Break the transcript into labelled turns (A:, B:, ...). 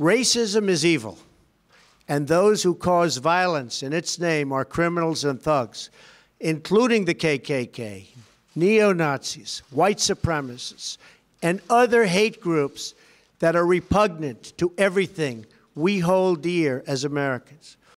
A: Racism is evil, and those who cause violence in its name are criminals and thugs, including the KKK, neo Nazis, white supremacists, and other hate groups that are repugnant to everything we hold dear as Americans.